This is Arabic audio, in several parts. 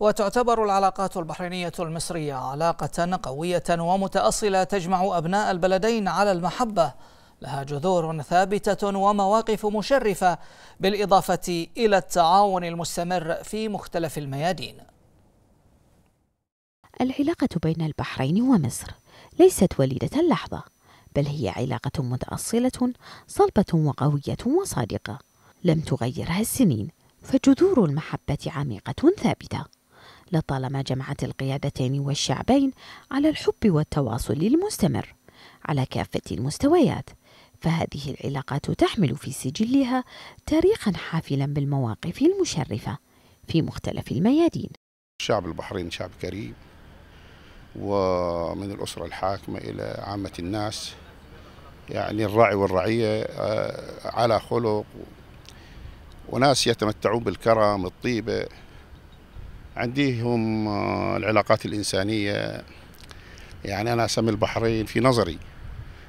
وتعتبر العلاقات البحرينية المصرية علاقة قوية ومتأصلة تجمع أبناء البلدين على المحبة لها جذور ثابتة ومواقف مشرفة بالإضافة إلى التعاون المستمر في مختلف الميادين العلاقة بين البحرين ومصر ليست وليدة اللحظة بل هي علاقة متأصلة صلبة وقوية وصادقة لم تغيرها السنين فجذور المحبة عميقة ثابتة لطالما جمعت القيادتين والشعبين على الحب والتواصل المستمر على كافة المستويات فهذه العلاقات تحمل في سجلها تاريخا حافلا بالمواقف المشرفة في مختلف الميادين الشعب البحرين شعب كريم ومن الأسرة الحاكمة إلى عامة الناس يعني الراعي والرعية آه، على خلق وناس يتمتعون بالكرم الطيبة هم آه، العلاقات الإنسانية يعني أنا أسمي البحرين في نظري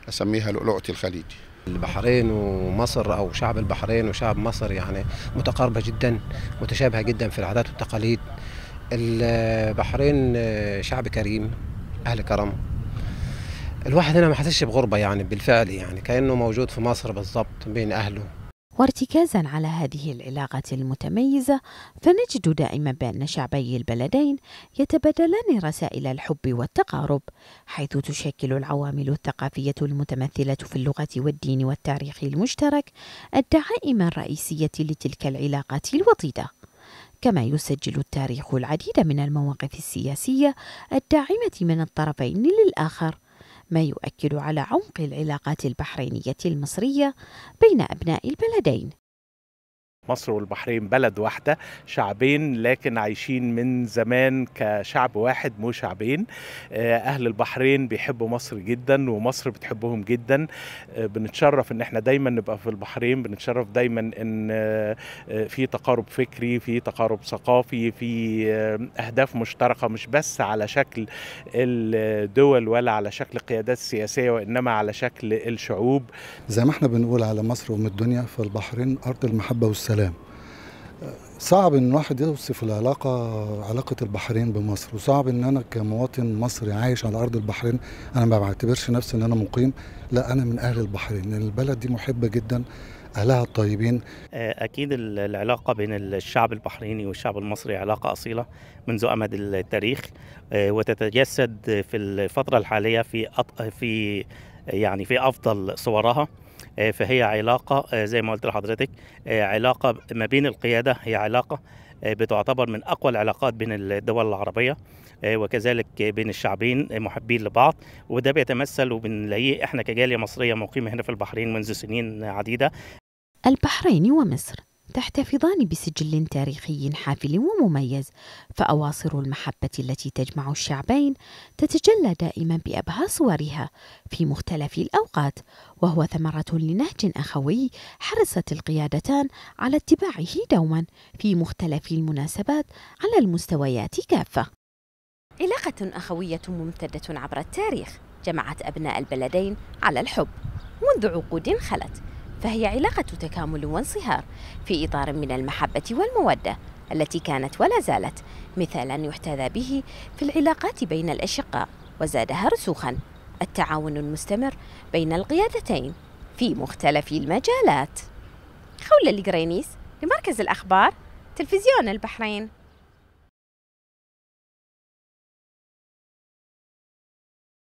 أسميها لؤلؤة الخليج البحرين ومصر او شعب البحرين وشعب مصر يعني متقاربه جدا متشابهه جدا في العادات والتقاليد البحرين آه، شعب كريم اهل كرم الواحد هنا ما حسش بغربه يعني بالفعل يعني كانه موجود في مصر بالضبط بين اهله وارتكازا على هذه العلاقة المتميزة فنجد دائما بأن شعبي البلدين يتبادلان رسائل الحب والتقارب حيث تشكل العوامل الثقافية المتمثلة في اللغة والدين والتاريخ المشترك الدعائم الرئيسية لتلك العلاقة الوطيدة كما يسجل التاريخ العديد من المواقف السياسية الداعمة من الطرفين للآخر ما يؤكد على عمق العلاقات البحرينية المصرية بين أبناء البلدين مصر والبحرين بلد واحدة شعبين لكن عايشين من زمان كشعب واحد مو شعبين آه، أهل البحرين بيحبوا مصر جدا ومصر بتحبهم جدا آه، بنتشرف إن احنا دايما نبقى في البحرين بنتشرف دايما إن آه، في تقارب فكري في تقارب ثقافي في أهداف مشتركة مش بس على شكل الدول ولا على شكل قيادات سياسية وإنما على شكل الشعوب زي ما احنا بنقول على مصر وأم الدنيا فالبحرين أرض المحبة والسلام السلام صعب ان الواحد يوصف العلاقه علاقه البحرين بمصر وصعب ان انا كمواطن مصري عايش على ارض البحرين انا ما بعتبرش نفسي ان انا مقيم لا انا من اهل البحرين لان البلد دي محبه جدا اهلها الطيبين آه، اكيد العلاقه بين الشعب البحريني والشعب المصري علاقه اصيله منذ امد التاريخ آه، وتتجسد في الفتره الحاليه في في يعني في افضل صورها آه، فهي علاقه آه، زي ما قلت لحضرتك آه، علاقه ما بين القياده هي علاقه بتعتبر من اقوى العلاقات بين الدول العربيه وكذلك بين الشعبين محبين لبعض وده بيتمثل وبنلاقيه احنا كجاليه مصريه مقيمه هنا في البحرين منذ سنين عديده البحرين ومصر تحتفظان بسجل تاريخي حافل ومميز فأواصر المحبة التي تجمع الشعبين تتجلى دائما بأبهى صورها في مختلف الأوقات وهو ثمرة لنهج أخوي حرصت القيادتان على اتباعه دوما في مختلف المناسبات على المستويات كافة علاقة أخوية ممتدة عبر التاريخ جمعت أبناء البلدين على الحب منذ عقود خلت فهي علاقة تكامل وانصهار في إطار من المحبة والمودة التي كانت ولا زالت مثالا يحتذى به في العلاقات بين الأشقاء وزادها رسوخا التعاون المستمر بين القيادتين في مختلف المجالات خولة الجرينيس لمركز الأخبار تلفزيون البحرين